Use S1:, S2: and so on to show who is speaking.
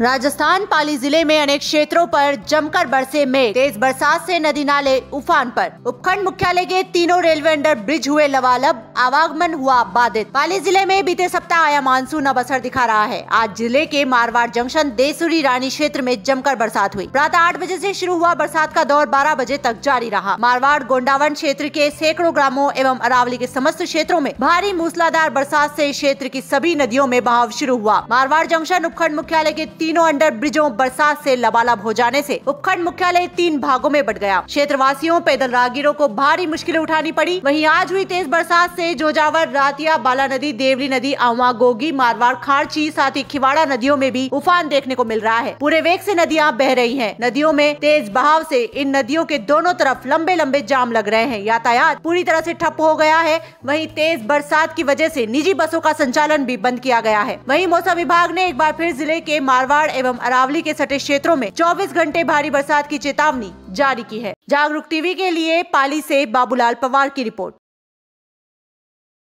S1: राजस्थान पाली जिले में अनेक क्षेत्रों पर जमकर बरसे में तेज बरसात से नदी नाले उफान पर उपखंड मुख्यालय के तीनों रेलवे अंडर ब्रिज हुए लवालब आवागमन हुआ बाधित पाली जिले में बीते सप्ताह आया मानसून अब असर दिखा रहा है आज जिले के मारवाड़ जंक्शन देसुरी रानी क्षेत्र में जमकर बरसात हुई प्रातः आठ बजे ऐसी शुरू हुआ बरसात का दौर बारह बजे तक जारी रहा मारवाड़ गोंडावन क्षेत्र के सैकड़ों ग्रामों एवं अरावली के समस्त क्षेत्रों में भारी मूसलाधार बरसात ऐसी क्षेत्र की सभी नदियों में बहाव शुरू हुआ मारवाड़ जंक्शन उपखंड मुख्यालय के तीनों अंडर ब्रिजों बरसात से लबालब हो जाने से उपखंड मुख्यालय तीन भागों में बट गया क्षेत्रवासियों पैदल राहगीरों को भारी मुश्किलें उठानी पड़ी वहीं आज हुई तेज बरसात से जोजावर रातिया बाला नदी देवली नदी आवा गोगी मारवाड़ खारची साथ ही खिवाड़ा नदियों में भी उफान देखने को मिल रहा है पूरे वेग ऐसी नदियाँ बह रही है नदियों में तेज बहाव ऐसी इन नदियों के दोनों तरफ लंबे लंबे जाम लग रहे हैं यातायात पूरी तरह ऐसी ठप हो गया है वही तेज बरसात की वजह ऐसी निजी बसों का संचालन भी बंद किया गया है वही मौसम विभाग ने एक बार फिर जिले के मारवाड़ पहाड़ एवं अरावली के सटे क्षेत्रों में चौबीस घंटे भारी बरसात की चेतावनी जारी की है जागरूक टीवी के लिए पाली ऐसी बाबूलाल पवार की रिपोर्ट